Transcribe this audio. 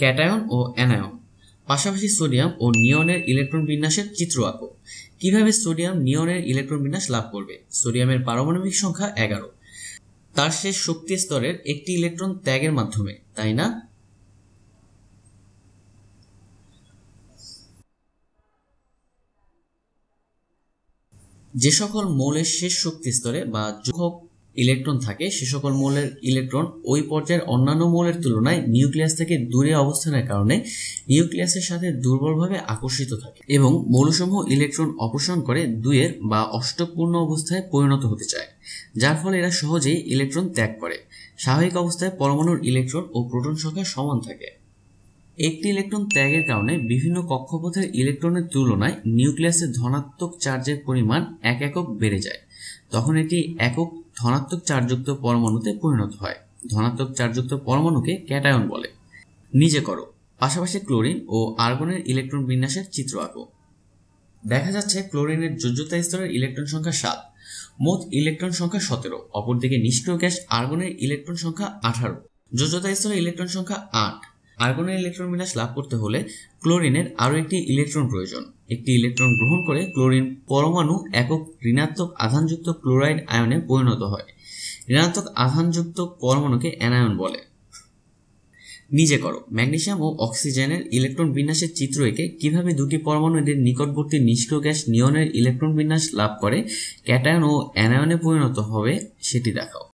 cation ও anion পাশাপাশি sodium ও নিয়নের ইলেকট্রন বিন্যাসের চিত্র আঁক কিভাবে সোডিয়াম নিয়নের ইলেকট্রন বিন্যাস লাভ করবে সোডিয়ামের পারমাণবিক সংখ্যা এগারো তার শেষ শক্তি স্তরের একটি ইলেকট্রন ত্যাগের মাধ্যমে তাই না যে সকল মৌলের শেষ শক্তি স্তরে বা যুবক ইলেকট্রন থাকে সে সকল মৌলের ইলেকট্রন ওই পর্যায়ের অন্যান্য মৌলের তুলনায় নিউক্লিয়াস থেকে দূরে অবস্থানের কারণে নিউক্লিয়াসের সাথে দুর্বলভাবে আকর্ষিত থাকে এবং মৌলসমূহ ইলেকট্রন অপসারণ করে দুয়ের বা অষ্টপূর্ণ অবস্থায় পরিণত হতে চায় যার ফলে এরা সহজেই ইলেকট্রন ত্যাগ করে স্বাভাবিক অবস্থায় পরমাণুর ইলেকট্রন ও প্রোটন সংখ্যা সমান থাকে একটি ইলেকট্রন ত্যাগের কারণে বিভিন্ন কক্ষপথের ইলেকট্রনের তুলনায় নিউক্লিয়াসের ধনাত্মক চার্জের পরিমাণ এক একক বেড়ে যায় তখন এটি একক ধনাত্মক চার্যযুক্ত পরমাণুতে পরিণত হয় ধনাত্মক চার্যযুক্ত পরমাণুকে ক্যাটায়ন বলে নিজে করো পাশাপাশি ক্লোরিন ও আর্গনের ইলেকট্রন বিন্যাসের চিত্র আঁকো দেখা যাচ্ছে ক্লোরিনের যোজ্যতা স্তরের ইলেকট্রন সংখ্যা সাত মোট ইলেকট্রন সংখ্যা সতেরো অপরদিকে নিষ্ক্রিয় গ্যাস আর্গনের ইলেকট্রন সংখ্যা আঠারো যোজ্যতা স্তরে ইলেকট্রন সংখ্যা আট আর্গনের ইলেকট্রন বিন্যাস লাভ করতে হলে ক্লোরিনের আরও একটি ইলেকট্রন প্রয়োজন একটি ইলেকট্রন গ্রহণ করে ক্লোরিন পরমাণু একক ঋণাত্মক আধানযুক্ত ক্লোরাইড আয়নে পরিণত হয় ঋণাত্মক আধানযুক্ত পরমাণুকে অ্যানায়ন বলে নিজে করো ম্যাগনেশিয়াম ও অক্সিজেনের ইলেকট্রন বিন্যাসের চিত্র একে কীভাবে দুটি পরমাণু এদের নিকটবর্তী নিষ্ক্রিয় গ্যাস নিয়নের ইলেকট্রন বিন্যাস লাভ করে ক্যাটায়ন ও অ্যানায়নে পরিণত হবে সেটি দেখাও